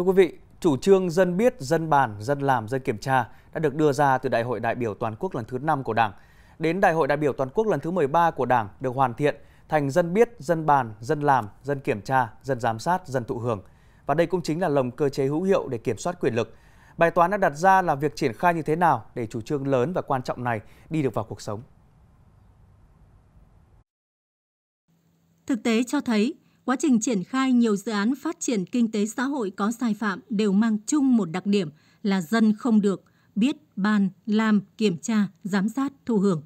Thưa quý vị, chủ trương dân biết, dân bàn, dân làm, dân kiểm tra đã được đưa ra từ Đại hội đại biểu toàn quốc lần thứ 5 của Đảng đến Đại hội đại biểu toàn quốc lần thứ 13 của Đảng được hoàn thiện thành dân biết, dân bàn, dân làm, dân kiểm tra, dân giám sát, dân thụ hưởng. Và đây cũng chính là lồng cơ chế hữu hiệu để kiểm soát quyền lực. Bài toán đã đặt ra là việc triển khai như thế nào để chủ trương lớn và quan trọng này đi được vào cuộc sống. Thực tế cho thấy, quá trình triển khai nhiều dự án phát triển kinh tế xã hội có sai phạm đều mang chung một đặc điểm là dân không được biết bàn, làm, kiểm tra, giám sát, thu hưởng.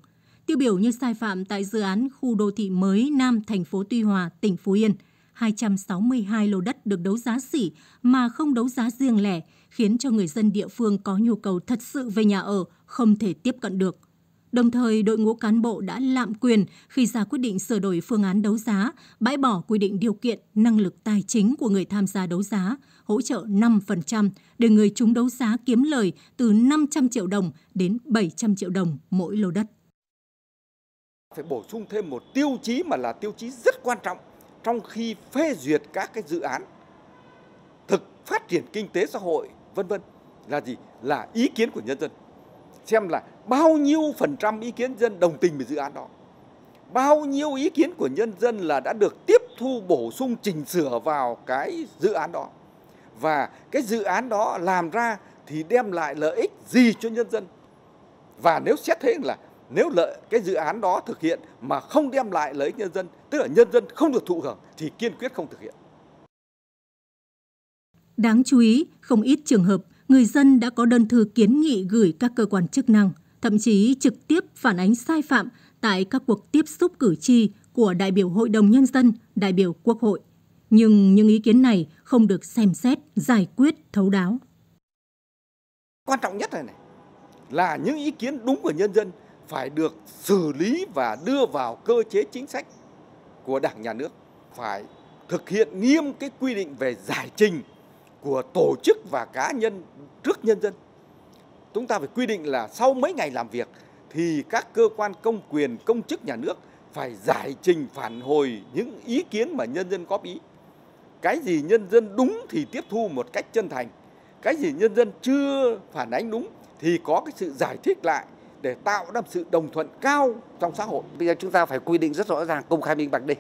Tiêu biểu như sai phạm tại dự án khu đô thị mới Nam thành phố Tuy Hòa, tỉnh Phú Yên, 262 lô đất được đấu giá xỉ mà không đấu giá riêng lẻ, khiến cho người dân địa phương có nhu cầu thật sự về nhà ở không thể tiếp cận được. Đồng thời, đội ngũ cán bộ đã lạm quyền khi ra quyết định sửa đổi phương án đấu giá, bãi bỏ quy định điều kiện, năng lực tài chính của người tham gia đấu giá, hỗ trợ 5% để người chúng đấu giá kiếm lời từ 500 triệu đồng đến 700 triệu đồng mỗi lô đất. Phải bổ sung thêm một tiêu chí mà là tiêu chí rất quan trọng trong khi phê duyệt các cái dự án thực phát triển kinh tế xã hội vân vân là gì là ý kiến của nhân dân xem là bao nhiêu phần trăm ý kiến dân đồng tình với dự án đó bao nhiêu ý kiến của nhân dân là đã được tiếp thu bổ sung chỉnh sửa vào cái dự án đó và cái dự án đó làm ra thì đem lại lợi ích gì cho nhân dân và nếu xét thế là nếu lợi cái dự án đó thực hiện mà không đem lại lợi ích nhân dân tức là nhân dân không được thụ hưởng thì kiên quyết không thực hiện Đáng chú ý, không ít trường hợp người dân đã có đơn thư kiến nghị gửi các cơ quan chức năng, thậm chí trực tiếp phản ánh sai phạm tại các cuộc tiếp xúc cử tri của đại biểu Hội đồng Nhân dân, đại biểu Quốc hội. Nhưng những ý kiến này không được xem xét, giải quyết thấu đáo. Quan trọng nhất này, này là những ý kiến đúng của nhân dân phải được xử lý và đưa vào cơ chế chính sách của Đảng, Nhà nước. Phải thực hiện nghiêm cái quy định về giải trình của tổ chức và cá nhân trước nhân dân. Chúng ta phải quy định là sau mấy ngày làm việc thì các cơ quan công quyền, công chức nhà nước phải giải trình phản hồi những ý kiến mà nhân dân góp ý. Cái gì nhân dân đúng thì tiếp thu một cách chân thành, cái gì nhân dân chưa phản ánh đúng thì có cái sự giải thích lại để tạo ra sự đồng thuận cao trong xã hội. Bây giờ chúng ta phải quy định rất rõ ràng công khai minh bạch đi.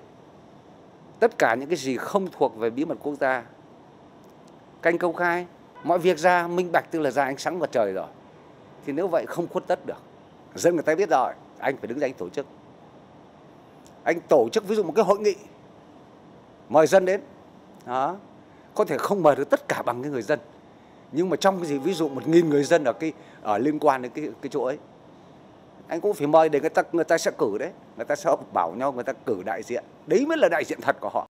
Tất cả những cái gì không thuộc về bí mật quốc gia kênh công khai mọi việc ra minh bạch tức là ra ánh sáng mặt trời rồi thì nếu vậy không khuất tất được dân người ta biết rồi anh phải đứng ra anh tổ chức anh tổ chức ví dụ một cái hội nghị mời dân đến đó có thể không mời được tất cả bằng cái người dân nhưng mà trong cái gì ví dụ một nghìn người dân ở cái ở liên quan đến cái cái chỗ ấy anh cũng phải mời để người ta người ta sẽ cử đấy người ta sẽ bảo nhau người ta cử đại diện đấy mới là đại diện thật của họ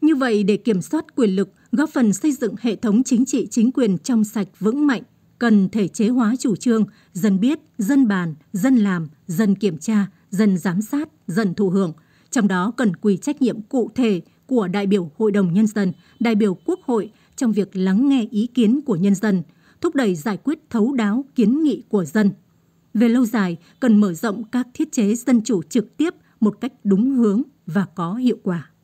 như vậy, để kiểm soát quyền lực, góp phần xây dựng hệ thống chính trị chính quyền trong sạch vững mạnh, cần thể chế hóa chủ trương dân biết, dân bàn, dân làm, dân kiểm tra, dân giám sát, dân thụ hưởng. Trong đó cần quy trách nhiệm cụ thể của đại biểu Hội đồng Nhân dân, đại biểu Quốc hội trong việc lắng nghe ý kiến của nhân dân, thúc đẩy giải quyết thấu đáo kiến nghị của dân. Về lâu dài, cần mở rộng các thiết chế dân chủ trực tiếp một cách đúng hướng và có hiệu quả.